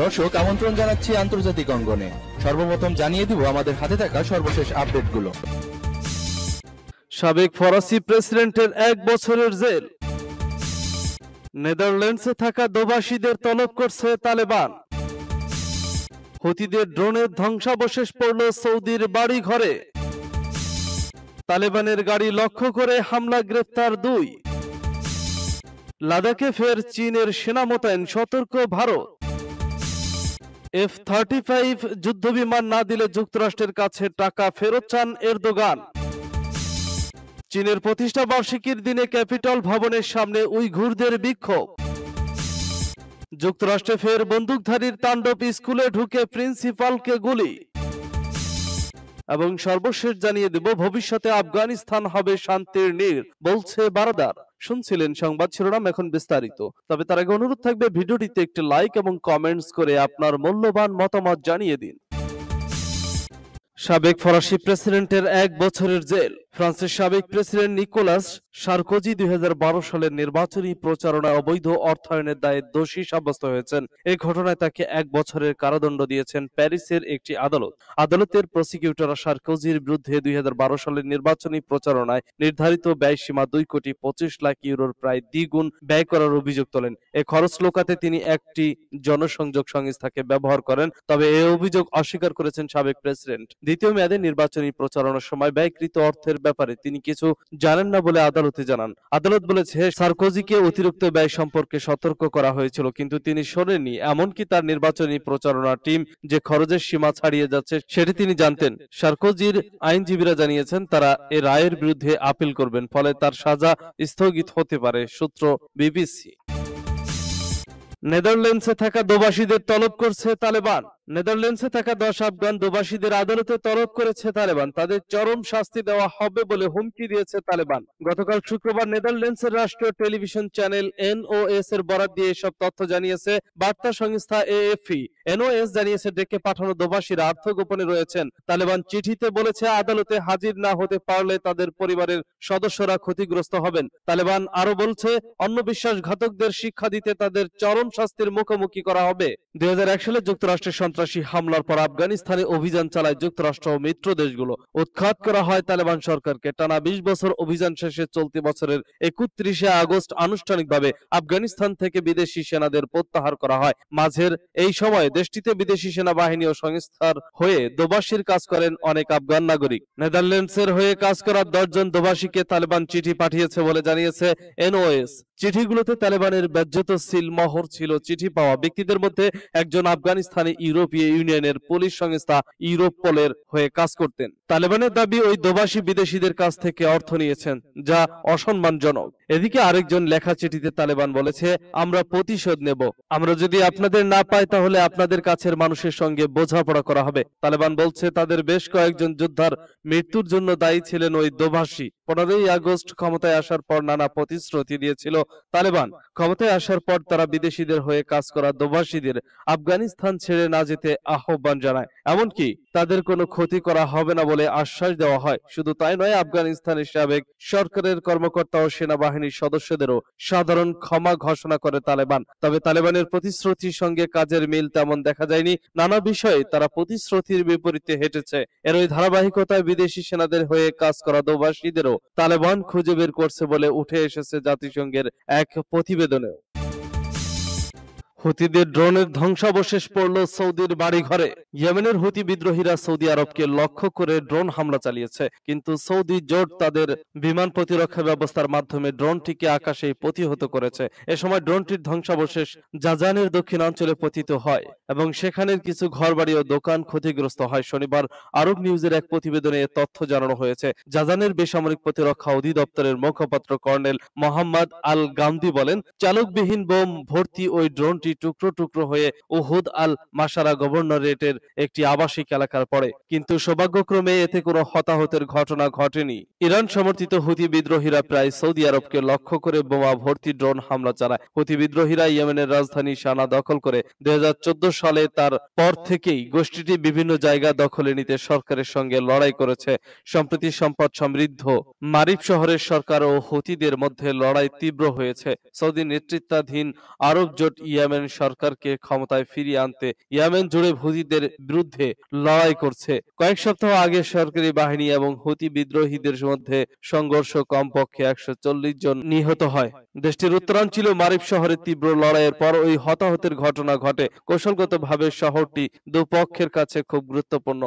দর্শক আমন্ত্রণ জানাচ্ছি আন্তর্জাতিক অঙ্গনে সর্বপ্রথম জানিয়ে দিব আমাদের হাতে থাকা সর্বশেষ আপডেটগুলো সাবেক ফরাসি প্রেসিডেন্টের এক বছরের জেল নেদারল্যান্ডসে থাকা দোবাসীদের তলব করছে তালেবান হতিদের ড্রোনের ধ্বংসাবশেষ পড়ল সৌদির বাড়ি ঘরে তালেবানের গাড়ি লক্ষ্য করে হামলা গ্রেফতার দুই লাদাখে ফের চীনের সেনা মোতায়েন সতর্ক ভারত এফ থার্টি ফাইভ যুদ্ধবিমান না দিলে যুক্তরাষ্ট্রের কাছে টাকা ফেরত চান এরদোগান চীনের প্রতিষ্ঠা বার্ষিকীর দিনে ক্যাপিটল ভবনের সামনে উইঘুরদের বিক্ষোভ যুক্তরাষ্ট্রে ফের বন্দুকধারীর তাণ্ডব স্কুলে ঢুকে প্রিন্সিপালকে গুলি এবং সর্বশেষ জানিয়ে দেব ভবিষ্যতে আফগানিস্তান হবে শান্তির নীর বলছে বারাদার শুনছিলেন সংবাদ শিরোনাম এখন বিস্তারিত তবে তার আগে অনুরোধ থাকবে ভিডিওটিতে একটি লাইক এবং কমেন্টস করে আপনার মূল্যবান মতামত জানিয়ে দিন সাবেক ফরাসি প্রেসিডেন্টের এক বছরের জেল ফ্রান্সের সাবেক প্রেসিডেন্ট নিকোলাস সার্কোজি দুই সালের নির্বাচনী প্রচারণায় অবৈধ অর্থায়নের দায়ে দোষী সাব্যস্ত হয়েছেন এ ঘটনায় তাকে এক বছরের কারাদণ্ড দিয়েছেন প্যারিসের একটি আদালত আদালতের প্রসিকিউটররা সার্কোজির বিরুদ্ধে দুই সালের নির্বাচনী প্রচারণায় নির্ধারিত ব্যয়সীমা দুই কোটি পঁচিশ লাখ ইউরোর প্রায় দ্বিগুণ ব্যয় করার অভিযোগ তোলেন এ খরচ লোকাতে তিনি একটি জনসংযোগ সংস্থাকে ব্যবহার করেন তবে এ অভিযোগ অস্বীকার করেছেন সাবেক প্রেসিডেন্ট দ্বিতীয় মেয়াদে নির্বাচনী প্রচারণার সময় ব্যয়কৃত অর্থের ব্যাপারে তিনি কিছু জানেন না বলে আদালতে জানান আদালত বলেছে সার্কোজিকে অতিরিক্ত ব্যয় সম্পর্কে সতর্ক করা হয়েছিল কিন্তু তিনি শোনেননি এমনকি তার নির্বাচনী প্রচারণা টিম যে খরচের সীমা ছাড়িয়ে যাচ্ছে সেটি তিনি জানতেন সার্কোজির আইনজীবীরা জানিয়েছেন তারা এ রায়ের বিরুদ্ধে আপিল করবেন ফলে তার সাজা স্থগিত হতে পারে সূত্র বিবিসি নেদারল্যান্ডসে থাকা দোবাসীদের তলব করছে তালেবান নেদারল্যান্ডসে থাকা দশ আফগান দোবাসীদের আদালতে তলব করেছে তালেবান তাদের চরম শাস্তি দেওয়া হবে বলে হুমকি দিয়েছে তালেবান গতকাল শুক্রবার নেদারল্যান্ডসের রাষ্ট্রীয় টেলিভিশন চ্যানেল এনওএস এর বরাত দিয়ে এসব তথ্য জানিয়েছে বার্তা সংস্থা এএফই এনওএস জানিয়েছে ডেকে পাঠানো দোবাসীরা আত্মগোপনে রয়েছেন তালেবান চিঠিতে বলেছে আদালতে হাজির না হতে পারলে তাদের পরিবারের সদস্যরা ক্ষতিগ্রস্ত হবেন তালেবান আরো বলছে অন্য বিশ্বাসঘাতকদের শিক্ষা দিতে তাদের চরম শাস্তির মুখোমুখি করা হবে দুই সালে যুক্তরাষ্ট্রের সন্ত্রাসী হামলার পর আফগানিস্তানে অভিযান চালায় যুক্তরাষ্ট্র ও মিত্র দেশগুলো উৎখাত করা হয় তালেবান সরকারকে টানা বিশ বছর অভিযান শেষে চলতি বছরের একত্রিশে আগস্ট আনুষ্ঠানিকভাবে আফগানিস্তান থেকে বিদেশি সেনাদের প্রত্যাহার করা হয় মাঝের এই সময় দেশটিতে বিদেশি সেনাবাহিনী ও সংস্থার হয়ে দোবাসীর কাজ করেন অনেক আফগান নাগরিক নেদারল্যান্ডসের হয়ে কাজ করা দশজন দোবাসীকে তালেবান চিঠি পাঠিয়েছে বলে জানিয়েছে এনওএস চিঠিগুলোতে তালেবানের ব্যাজ্যত মহর ছিল চিঠি পাওয়া ব্যক্তিদের মধ্যে একজন আফগানিস্তানি ইউরোপ ইউরোপীয় ইউনিয়নের পুলিশ সংস্থা ইউরোপলের হয়ে কাজ করতেন তালেবানের দাবি ওই দোবাসী বিদেশিদের কাছ থেকে অর্থ নিয়েছেন যা অসম্মানজনক এদিকে আরেকজন লেখা চিঠিতে তালেবান বলেছে আমরা প্রতিশোধ নেব আমরা যদি আপনাদের না পাই তাহলে আপনাদের কাছের মানুষের সঙ্গে বোঝাপড়া করা হবে তালেবান বলছে তাদের বেশ কয়েকজন যোদ্ধার মৃত্যুর জন্য দায়ী ছিলেন ওই দোভাষী পনেরোই আগস্ট ক্ষমতায় আসার পর নানা প্রতিশ্রুতি দিয়েছিল তালেবান ক্ষমতায় আসার পর তারা বিদেশিদের হয়ে কাজ করা দোভাষীদের আফগানিস্তান ছেড়ে না যেতে আহ্বান জানায় এমনকি তাদের কোনো ক্ষতি করা হবে না বলে আশ্বাস দেওয়া হয় শুধু তাই নয় আফগানিস্তানের সাবেক সরকারের কর্মকর্তা ও সেনাবাহিনীর সদস্যদেরও সাধারণ ক্ষমা ঘোষণা করে তালেবান তবে তালেবানের প্রতিশ্রুতির সঙ্গে কাজের মিল তেমন দেখা যায়নি নানা বিষয়ে তারা প্রতিশ্রুতির বিপরীতে হেঁটেছে এর ওই ধারাবাহিকতায় বিদেশি সেনাদের হয়ে কাজ করা দোভাষীদেরও তালেবান খুঁজে বের করছে বলে উঠে এসেছে জাতিসংঘের এক প্রতিবেদনেও হুতিদের ড্রোনের ধ্বংসাবশেষ পড়ল সৌদির বাড়িঘরে ইয়েমেনের হুতি বিদ্রোহীরা সৌদি আরবকে লক্ষ্য করে ড্রোন হামলা চালিয়েছে কিন্তু সৌদি জোট তাদের বিমান প্রতিরক্ষা ব্যবস্থার মাধ্যমে ড্রোনটিকে আকাশে প্রতিহত করেছে এ সময় ড্রোনটির ধ্বংসাবশেষ জাজানের দক্ষিণাঞ্চলে পতিত হয় এবং সেখানের কিছু ঘরবাড়ি ও দোকান ক্ষতিগ্রস্ত হয় শনিবার আরব নিউজের এক প্রতিবেদনে এ তথ্য জানানো হয়েছে জাজানের বেসামরিক প্রতিরক্ষা অধিদপ্তরের মুখপাত্র কর্নেল মোহাম্মদ আল গামদি বলেন চালকবিহীন বোম ভর্তি ওই ড্রোনটি টুকরো টুকরো হয়ে উহুদ আল মাসারা গভর্নরেটের একটি আবাসিক এলাকার পড়ে কিন্তু সৌভাগ্যক্রমে এতে কোনো হতাহতের ঘটনা ঘটেনি ইরান সমর্থিত হুতি বিদ্রোহীরা প্রায় সৌদি আরবকে লক্ষ্য করে বোমা ভর্তি ড্রোন হামলা চালায় হুতি বিদ্রোহীরা ইয়েমেনের রাজধানী সানা দখল করে দুই সালে তার পর থেকেই গোষ্ঠীটি বিভিন্ন জায়গা দখলে নিতে সরকারের সঙ্গে লড়াই করেছে সম্প্রতি সম্পদ সমৃদ্ধ মারিফ শহরের সরকার ও হুতিদের মধ্যে লড়াই তীব্র হয়েছে সৌদি নেতৃত্বাধীন আরব জোট ইয়েমেন ইসরায়েল সরকারকে ক্ষমতায় ফিরিয়ে আনতে ইয়ামেন জুড়ে হুতিদের বিরুদ্ধে লড়াই করছে কয়েক সপ্তাহ আগে সরকারি বাহিনী এবং হুতি বিদ্রোহীদের মধ্যে সংঘর্ষ কমপক্ষে একশো জন নিহত হয় দেশটির উত্তরাঞ্চল মারিব শহরে তীব্র লড়াইয়ের পর ওই হতাহতের ঘটনা ঘটে কৌশলগতভাবে শহরটি দুপক্ষের কাছে খুব গুরুত্বপূর্ণ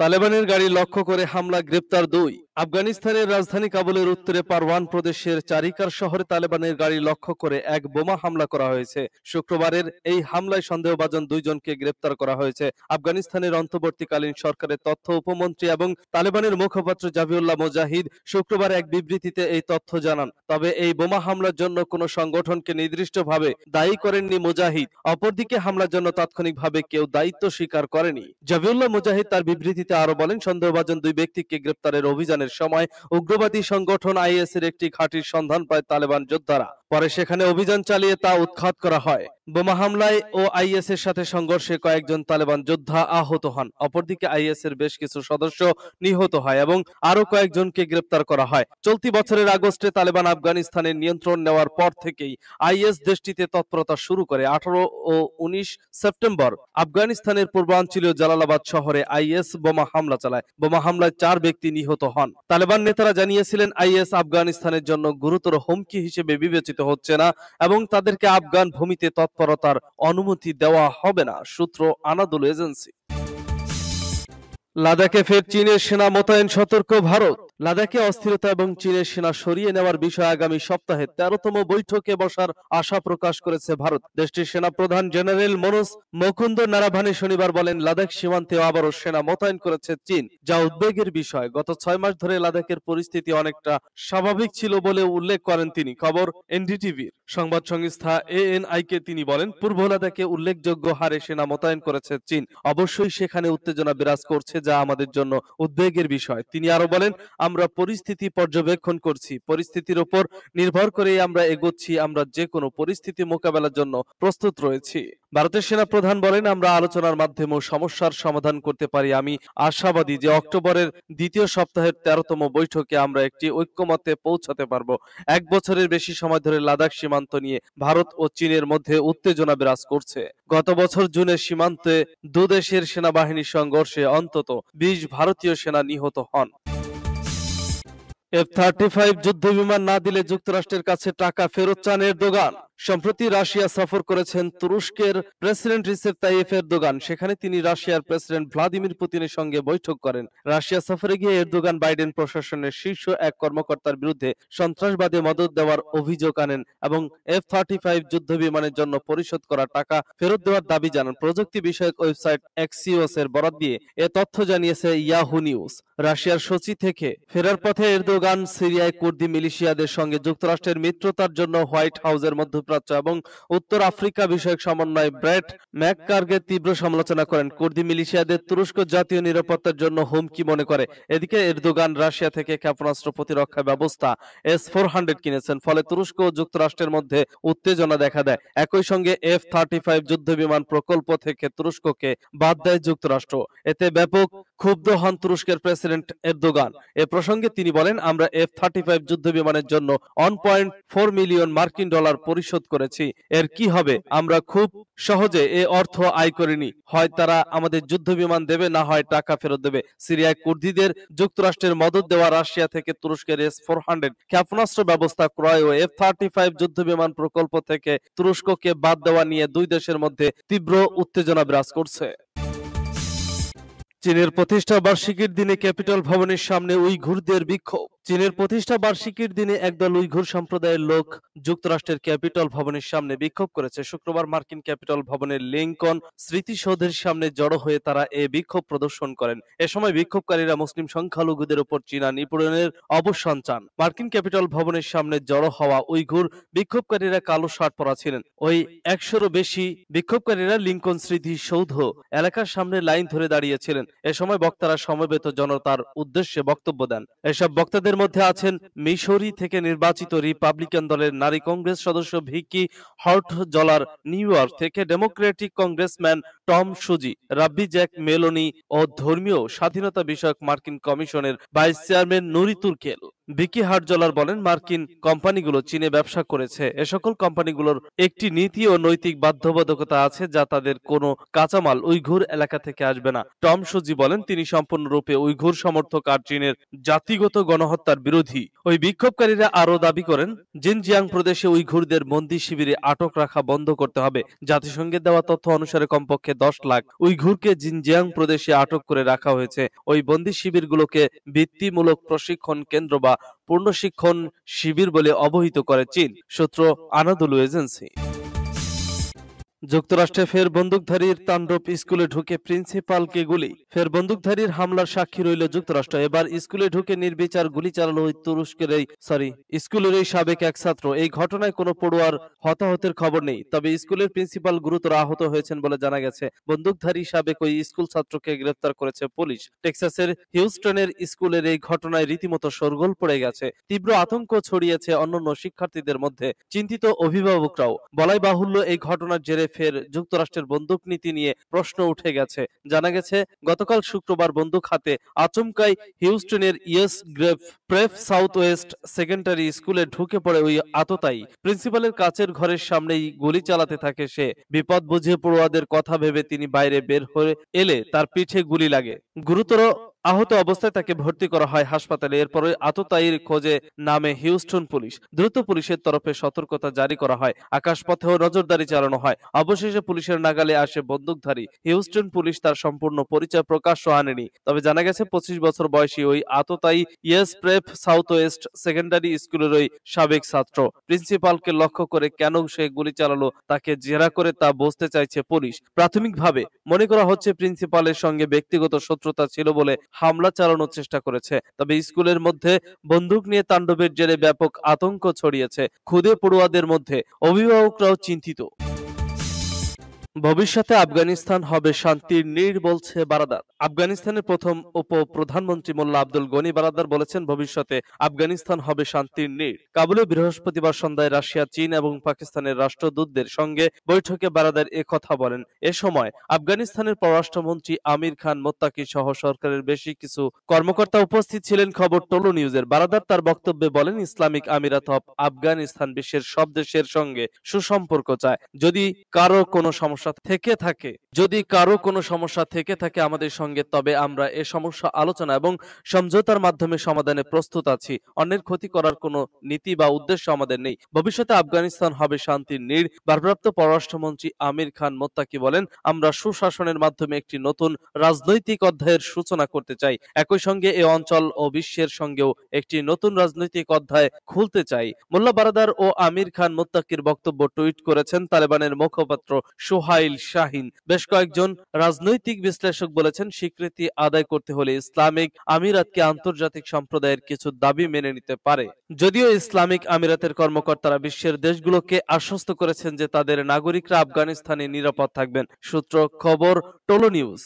তালেবানের গাড়ি লক্ষ্য করে হামলা গ্রেপ্তার দুই আফগানিস্তানের রাজধানী কাবুলের উত্তরে পারওয়ান প্রদেশের চারিকার শহরে তালেবানের গাড়ি লক্ষ্য করে এক বোমা হামলা করা হয়েছে শুক্রবারের এই হামলায় সন্দেহভাজন দুইজনকে গ্রেপ্তার করা হয়েছে আফগানিস্তানের অন্তর্বর্তীকালীন সরকারের তথ্য উপমন্ত্রী এবং তালেবানের মুখপাত্র জাভিউল্লাহ মুজাহিদ শুক্রবার এক বিবৃতিতে এই তথ্য জানান তবে এই বোমা হামলার জন্য কোনো সংগঠনকে নির্দিষ্টভাবে দায়ী করেননি মুজাহিদ অপরদিকে হামলার জন্য তাৎক্ষণিকভাবে কেউ দায়িত্ব স্বীকার করেনি জাভিউল্লাহ মুজাহিদ তার বিবৃতিতে আরো বলেন সন্দেহভাজন দুই ব্যক্তিকে গ্রেপ্তারের অভিযান অভিযানের সময় উগ্রবাদী সংগঠন আইএসের একটি ঘাঁটির সন্ধান পায় তালেবান যোদ্ধারা পরে সেখানে অভিযান চালিয়ে তা উৎখাত করা হয় বোমা হামলায় ও আইএস এর সাথে সংঘর্ষে কয়েকজন তালেবান যোদ্ধা আহত হন অপরদিকে আইএস এর বেশ কিছু সদস্য নিহত হয় এবং আরো কয়েকজনকে গ্রেপ্তার করা হয় চলতি বছরের আগস্টে তালেবান আফগানিস্তানের নিয়ন্ত্রণ নেওয়ার পর থেকেই আইএস দেশটিতে তৎপরতা শুরু করে আঠারো ও উনিশ সেপ্টেম্বর আফগানিস্তানের পূর্বাঞ্চলীয় জালালাবাদ শহরে আইএস বোমা হামলা চালায় বোমা হামলায় চার ব্যক্তি নিহত হন তালেবান নেতারা জানিয়েছিলেন আইএস আফগানিস্তানের জন্য গুরুতর হুমকি হিসেবে বিবেচিত হচ্ছে না এবং তাদেরকে আফগান ভূমিতে তৎপরতার অনুমতি দেওয়া হবে না সূত্র আনাদুল এজেন্সি লাদাখে ফের চীনের সেনা মোতায়েন সতর্ক ভারত লাদাখে অস্থিরতা এবং চীনের সেনা সরিয়ে নেওয়ার বিষয়ে আগামী সপ্তাহে তেরোতম বৈঠকে বসার আশা প্রকাশ করেছে ভারত দেশটির সেনা প্রধান জেনারেল মনোজ মুকুন্দ নারাভানি শনিবার বলেন লাদাখ সীমান্তে আবারও সেনা মোতায়েন করেছে চীন যা উদ্বেগের বিষয় গত ছয় মাস ধরে লাদাখের পরিস্থিতি অনেকটা স্বাভাবিক ছিল বলে উল্লেখ করেন তিনি খবর এনডিটিভির সংবাদ সংস্থা এ এএনআই কে তিনি বলেন পূর্ব লাদাখে উল্লেখযোগ্য হারে সেনা মোতায়েন করেছে চীন অবশ্যই সেখানে উত্তেজনা বিরাজ করছে যা আমাদের জন্য উদ্বেগের বিষয় তিনি আরো বলেন আমরা পরিস্থিতি পর্যবেক্ষণ করছি পরিস্থিতির উপর নির্ভর করে আমরা এগোচ্ছি আমরা যে কোনো পরিস্থিতি মোকাবেলার জন্য প্রস্তুত রয়েছি ভারতের সেনা প্রধান বলেন আমরা আলোচনার মাধ্যমেও সমস্যার সমাধান করতে পারি আমি আশাবাদী যে অক্টোবরের দ্বিতীয় সপ্তাহের তেরোতম বৈঠকে আমরা একটি ঐক্যমতে পৌঁছাতে পারব এক বছরের বেশি সময় ধরে লাদাখ সীমান্ত নিয়ে ভারত ও চীনের মধ্যে উত্তেজনা বিরাজ করছে গত বছর জুনে সীমান্তে দুদেশের সেনাবাহিনীর সংঘর্ষে অন্তত বিশ ভারতীয় সেনা নিহত হন এফ থার্টি ফাইভ যুদ্ধ বিমান না দিলে যুক্তরাষ্ট্রের কাছে টাকা ফেরত চান দোকান সম্প্রতি রাশিয়া সফর করেছেন তুরস্কের প্রেসিডেন্ট রিসেপ তাইফ এরদোগান সেখানে তিনি রাশিয়ার প্রেসিডেন্ট ভ্লাদিমির পুতিনের সঙ্গে বৈঠক করেন রাশিয়া সফরে গিয়ে এরদোগান বাইডেন প্রশাসনের শীর্ষ এক কর্মকর্তার বিরুদ্ধে সন্ত্রাসবাদে মদত দেওয়ার অভিযোগ আনেন এবং এফ থার্টি ফাইভ যুদ্ধ বিমানের জন্য পরিশোধ করা টাকা ফেরত দেওয়ার দাবি জানান প্রযুক্তি বিষয়ক ওয়েবসাইট এক্সিওস এর বরাদ দিয়ে এ তথ্য জানিয়েছে ইয়াহু নিউজ রাশিয়ার সচি থেকে ফেরার পথে এরদোগান সিরিয়ায় কুর্দি মিলিশিয়াদের সঙ্গে যুক্তরাষ্ট্রের মিত্রতার জন্য হোয়াইট হাউসের মধ্যে মধ্যপ্রাচ্য এবং উত্তর আফ্রিকা বিষয়ক সমন্বয় ব্রেট ম্যাককার্গে তীব্র সমালোচনা করেন কুর্দি মিলিশিয়াদের তুরস্ক জাতীয় নিরাপত্তার জন্য হুমকি মনে করে এদিকে এরদোগান রাশিয়া থেকে ক্ষেপণাস্ত্র প্রতিরক্ষা ব্যবস্থা এস ফোর হান্ড্রেড কিনেছেন ফলে তুরস্ক ও যুক্তরাষ্ট্রের মধ্যে উত্তেজনা দেখা দেয় একই সঙ্গে এফ থার্টি ফাইভ যুদ্ধ বিমান প্রকল্প থেকে তুরস্ককে বাদ দেয় যুক্তরাষ্ট্র এতে ব্যাপক ক্ষুব্ধ হন তুরস্কের প্রেসিডেন্ট এরদোগান এ প্রসঙ্গে তিনি বলেন আমরা এফ থার্টি ফাইভ যুদ্ধ বিমানের জন্য ওয়ান পয়েন্ট ফোর মিলিয়ন মার্কিন ডলার পরিশোধ করেছি এর কি হবে আমরা খুব সহজে এ অর্থ আয় করিনি হয় তারা আমাদের যুদ্ধ বিমান দেবে না হয় টাকা ফেরত দেবে সিরিয়ায় কুর্দিদের যুক্তরাষ্ট্রের মদত দেওয়া রাশিয়া থেকে তুরস্কের এস ফোর হান্ড্রেড ক্ষেপণাস্ত্র ব্যবস্থা ক্রয় ও এফ থার্টি ফাইভ যুদ্ধ বিমান প্রকল্প থেকে তুরস্ককে বাদ দেওয়া নিয়ে দুই দেশের মধ্যে তীব্র উত্তেজনা বিরাজ করছে চীনের প্রতিষ্ঠা বার্ষিকীর দিনে ক্যাপিটল ভবনের সামনে উইঘুরদের বিক্ষোভ চীনের প্রতিষ্ঠা বার্ষিকীর দিনে একদল উইঘুর সম্প্রদায়ের লোক যুক্তরাষ্ট্রের ক্যাপিটল ভবনের সামনে বিক্ষোভ করেছে শুক্রবার মার্কিন ক্যাপিটল ভবনের লিঙ্কন স্মৃতিসৌধের সামনে জড়ো হয়ে তারা এ বিক্ষোভ প্রদর্শন করেন এ সময় বিক্ষোভকারীরা মুসলিম সংখ্যালঘুদের উপর চীনা নিপীড়নের অবসান চান মার্কিন ক্যাপিটল ভবনের সামনে জড়ো হওয়া উইঘুর বিক্ষোভকারীরা কালো শার্ট পরা ছিলেন ওই একশোরও বেশি বিক্ষোভকারীরা লিঙ্কন স্মৃতিসৌধ এলাকার সামনে লাইন ধরে দাঁড়িয়েছিলেন এ সময় বক্তারা সমবেত জনতার উদ্দেশ্যে বক্তব্য দেন এসব বক্তাদের তাদের মধ্যে আছেন মিশরি থেকে নির্বাচিত রিপাবলিকান দলের নারী কংগ্রেস সদস্য Vicky Hartzler New York থেকে ডেমোক্রেটিক কংগ্রেসম্যান টম সুজি রাব্বি জ্যাক মেলোনি ও ধর্মীয় স্বাধীনতা বিষয়ক মার্কিন কমিশনের ভাইস চেয়ারম্যান নুরি তুর্কেল বিকি হার্জলার বলেন মার্কিন কোম্পানিগুলো চীনে ব্যবসা করেছে এ সকল কোম্পানিগুলোর একটি নীতি ও নৈতিক বাধ্যবাধকতা আছে যা তাদের কোনো কাঁচামাল উইঘুর এলাকা থেকে আসবে না টম সুজি বলেন তিনি সম্পূর্ণরূপে উইঘুর সমর্থক আর চীনের জাতিগত গণহত্যার বিরোধী ওই বিক্ষোভকারীরা আরও দাবি করেন জিনজিয়াং প্রদেশে উইঘুরদের বন্দি শিবিরে আটক রাখা বন্ধ করতে হবে জাতিসংঘের দেওয়া তথ্য অনুসারে কমপক্ষে দশ লাখ উইঘুরকে জিনজিয়াং প্রদেশে আটক করে রাখা হয়েছে ওই বন্দি শিবিরগুলোকে ভিত্তিমূলক প্রশিক্ষণ কেন্দ্র বা পূর্ণ শিক্ষণ শিবির বলে অবহিত করে চীন সূত্র আনাদুল এজেন্সি যুক্তরাষ্ট্রে ফের বন্দুকধারীর তাণ্ডব স্কুলে ঢুকে প্রিন্সিপালকে গুলি ফের বন্দুকধারীর হামলার সাক্ষী রইল যুক্তরাষ্ট্র এবার স্কুলে ঢুকে নির্বিচার গুলি চালালো ওই তুরস্কের এই সরি স্কুলের এই সাবেক এক ছাত্র এই ঘটনায় কোনো পড়ুয়ার হতাহতের খবর নেই তবে স্কুলের প্রিন্সিপাল গুরুতর আহত হয়েছেন বলে জানা গেছে বন্দুকধারী সাবেক ওই স্কুল ছাত্রকে গ্রেফতার করেছে পুলিশ টেক্সাসের হিউস্টনের স্কুলের এই ঘটনায় রীতিমতো সরগোল পড়ে গেছে তীব্র আতঙ্ক ছড়িয়েছে অন্যান্য শিক্ষার্থীদের মধ্যে চিন্তিত অভিভাবকরাও বলাই বাহুল্য এই ঘটনার জেরে ফের যুক্তরাষ্ট্রের বন্দুক নীতি নিয়ে প্রশ্ন উঠে গেছে জানা গেছে গতকাল শুক্রবার বন্দুক হাতে আচমকাই হিউস্টনের ইয়েস গ্রেফ প্রেফ সাউথ ওয়েস্ট সেকেন্ডারি স্কুলে ঢুকে পড়ে ওই আততাই প্রিন্সিপালের কাছের ঘরের সামনেই গুলি চালাতে থাকে সে বিপদ বুঝে পড়ুয়াদের কথা ভেবে তিনি বাইরে বের হয়ে এলে তার পিঠে গুলি লাগে গুরুতর আহত অবস্থায় তাকে ভর্তি করা হয় হাসপাতালে এরপরে আততায়ীর খোঁজে নামে হিউস্টন পুলিশ দ্রুত পুলিশের তরফে সতর্কতা জারি করা হয় আকাশপথেও নজরদারি চালানো হয় অবশেষে পুলিশের নাগালে আসে বন্দুকধারী হিউস্টন পুলিশ তার সম্পূর্ণ পরিচয় প্রকাশ আনেনি তবে জানা গেছে পঁচিশ বছর বয়সী ওই আততায়ী yes prep south west secondary স্কুলের ওই সাবেক ছাত্র প্রিন্সিপালকে লক্ষ্য করে কেন সে গুলি চালালো তাকে জেরা করে তা বুঝতে চাইছে পুলিশ প্রাথমিকভাবে মনে করা হচ্ছে প্রিন্সিপালের সঙ্গে ব্যক্তিগত শত্রুতা ছিল বলে হামলা চালানোর চেষ্টা করেছে তবে স্কুলের মধ্যে বন্দুক নিয়ে তাণ্ডবের জেরে ব্যাপক আতঙ্ক ছড়িয়েছে ক্ষুদে পড়ুয়াদের মধ্যে অভিভাবকরাও চিন্তিত ভবিষ্যতে আফগানিস্তান হবে শান্তির নীড় বলছে বারাদার আফগানিস্তানের প্রথম উপ প্রধানমন্ত্রী মোল্লা আব্দুল গনি বারাদার বলেছেন ভবিষ্যতে আফগানিস্তান হবে শান্তির নীড় কাবুলে বৃহস্পতিবার সন্ধ্যায় রাশিয়া চীন এবং পাকিস্তানের রাষ্ট্রদূতদের সঙ্গে বৈঠকে বারাদার এ কথা বলেন এ সময় আফগানিস্তানের পররাষ্ট্রমন্ত্রী আমির খান মোত্তাকি সহ সরকারের বেশি কিছু কর্মকর্তা উপস্থিত ছিলেন খবর টোলো নিউজের বারাদার তার বক্তব্যে বলেন ইসলামিক আমিরাত আফগানিস্তান বিশ্বের সব দেশের সঙ্গে সুসম্পর্ক চায় যদি কারো কোনো সমস্যা সমস্যা থেকে থাকে যদি কারো কোনো সমস্যা থেকে থাকে আমাদের সঙ্গে তবে আমরা এ সমস্যা আলোচনা এবং সমঝোতার মাধ্যমে সমাধানে প্রস্তুত আছি অন্যের ক্ষতি করার কোনো নীতি বা উদ্দেশ্য আমাদের নেই ভবিষ্যতে আফগানিস্তান হবে শান্তির নীড় ভারপ্রাপ্ত পররাষ্ট্রমন্ত্রী আমির খান মোত্তাকি বলেন আমরা সুশাসনের মাধ্যমে একটি নতুন রাজনৈতিক অধ্যায়ের সূচনা করতে চাই একই সঙ্গে এ অঞ্চল ও বিশ্বের সঙ্গেও একটি নতুন রাজনৈতিক অধ্যায় খুলতে চাই মোল্লা বারাদার ও আমির খান মোত্তাকির বক্তব্য টুইট করেছেন তালেবানের মুখপাত্র সোহাইল শাহিন বেশ বেশ কয়েকজন রাজনৈতিক বিশ্লেষক বলেছেন স্বীকৃতি আদায় করতে হলে ইসলামিক আমিরাতকে আন্তর্জাতিক সম্প্রদায়ের কিছু দাবি মেনে নিতে পারে যদিও ইসলামিক আমিরাতের কর্মকর্তারা বিশ্বের দেশগুলোকে আশ্বস্ত করেছেন যে তাদের নাগরিকরা আফগানিস্তানে নিরাপদ থাকবেন সূত্র খবর টোলো নিউজ